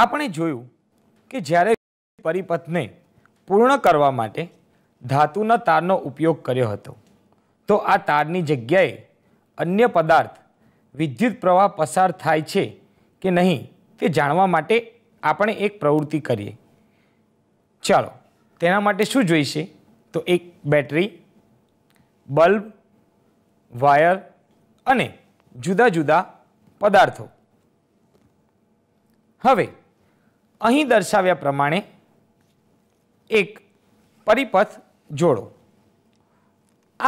આપણે જોયું કે જ્યારે પરિપથને પૂર્ણ કરવા માટે ધાતુના તારનો ઉપયોગ કર્યો હતો તો આ તારની જગ્યાએ અન્ય પદાર્થ વિદ્યુત પ્રવાહ પસાર થાય છે કે નહીં તે જાણવા માટે આપણે એક પ્રવૃત્તિ કરીએ ચાલો તેના માટે શું જોઈશે તો એક બેટરી બલ્બ વાયર અને જુદા જુદા પદાર્થો હવે અહીં દર્શાવ્યા પ્રમાણે એક પરિપથ જોડો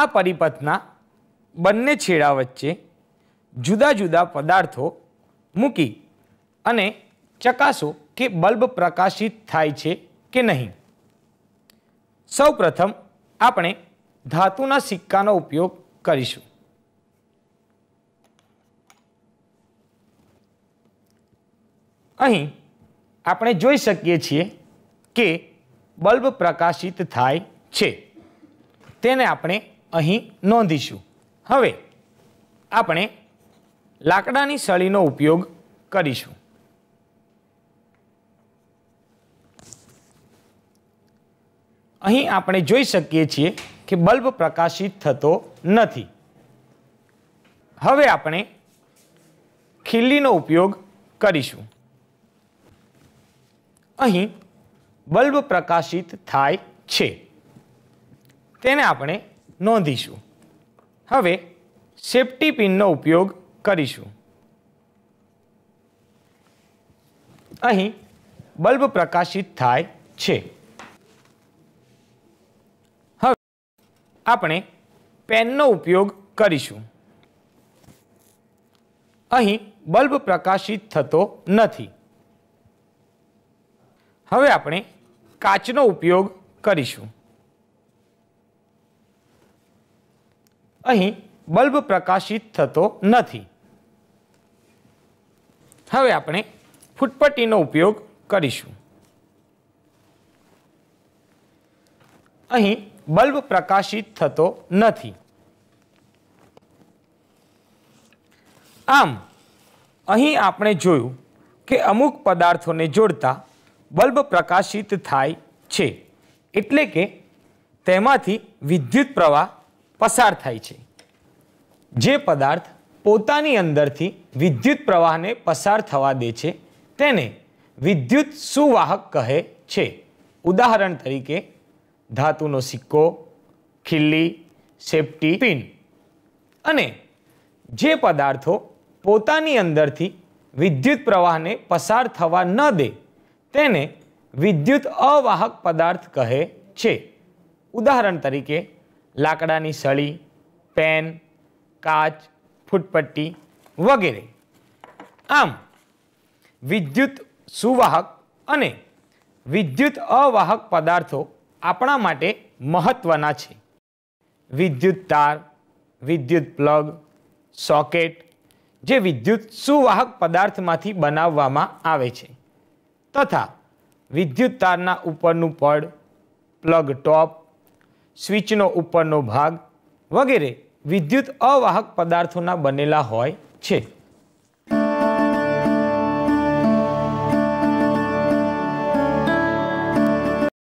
આ પરિપથના બંને છેડા વચ્ચે જુદા જુદા પદાર્થો મૂકી અને ચકાસો કે બલ્બ પ્રકાશિત થાય છે કે નહીં સૌપ્રથમ આપણે ધાતુના સિક્કાનો ઉપયોગ કરીશું અહીં આપણે જોઈ શકીએ છીએ કે બલ્બ પ્રકાશિત થાય છે તેને આપણે અહીં નોંધીશું હવે આપણે લાકડાની સળીનો ઉપયોગ કરીશું અહીં આપણે જોઈ શકીએ છીએ કે બલ્બ પ્રકાશિત થતો નથી હવે આપણે ખીલ્લીનો ઉપયોગ કરીશું અહીં બલ્બ પ્રકાશિત થાય છે તેને આપણે નોંધીશું હવે સેફ્ટી પિનનો ઉપયોગ કરીશું અહીં બલ્બ પ્રકાશિત થાય છે હવે આપણે પેનનો ઉપયોગ કરીશું અહીં બલ્બ પ્રકાશિત થતો નથી હવે આપણે કાચનો ઉપયોગ કરીશું અહીં બલ્બ પ્રકાશિત થતો નથી હવે આપણે ફૂટપટ્ટીનો ઉપયોગ કરીશું અહીં બલ્બ પ્રકાશિત થતો નથી આમ અહીં આપણે જોયું કે અમુક પદાર્થોને જોડતા બલ્બ પ્રકાશિત થાય છે એટલે કે તેમાંથી વિદ્યુત પ્રવાહ પસાર થાય છે જે પદાર્થ પોતાની અંદરથી વિદ્યુત પ્રવાહને પસાર થવા દે છે તેને વિદ્યુત સુવાહક કહે છે ઉદાહરણ તરીકે ધાતુનો સિક્કો ખીલ્લી સેફ્ટી પિન અને જે પદાર્થો પોતાની અંદરથી વિદ્યુત પ્રવાહને પસાર થવા ન દે તેને વિદ્યુત અવાહક પદાર્થ કહે છે ઉદાહરણ તરીકે લાકડાની સળી પેન કાચ ફૂટપટ્ટી વગેરે આમ વિદ્યુત સુવાહક અને વિદ્યુત અવાહક પદાર્થો આપણા માટે મહત્ત્વના છે વિદ્યુત તાર વિદ્યુત પ્લગ સોકેટ જે વિદ્યુત સુવાહક પદાર્થમાંથી બનાવવામાં આવે છે તથા વિદ્યુત તારના ઉપરનું પડ પ્લગ ટોપ સ્વિચનો ઉપરનો ભાગ વગેરે વિદ્યુત અવાહક પદાર્થોના બનેલા હોય છે